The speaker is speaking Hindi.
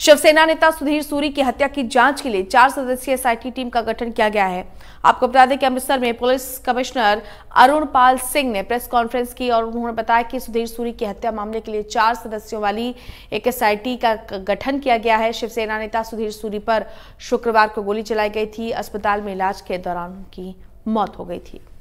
शिवसेना नेता सुधीर सूरी की हत्या की जांच के लिए चार सदस्यीय एसआईटी टीम का गठन किया गया है आपको बता दें कि अमृतसर में पुलिस कमिश्नर अरुण पाल सिंह ने प्रेस कॉन्फ्रेंस की और उन्होंने बताया कि सुधीर सूरी की हत्या मामले के लिए चार सदस्यों वाली एक एसआईटी का गठन किया गया है शिवसेना नेता सुधीर सूरी पर शुक्रवार को गोली चलाई गई थी अस्पताल में इलाज के दौरान उनकी मौत हो गई थी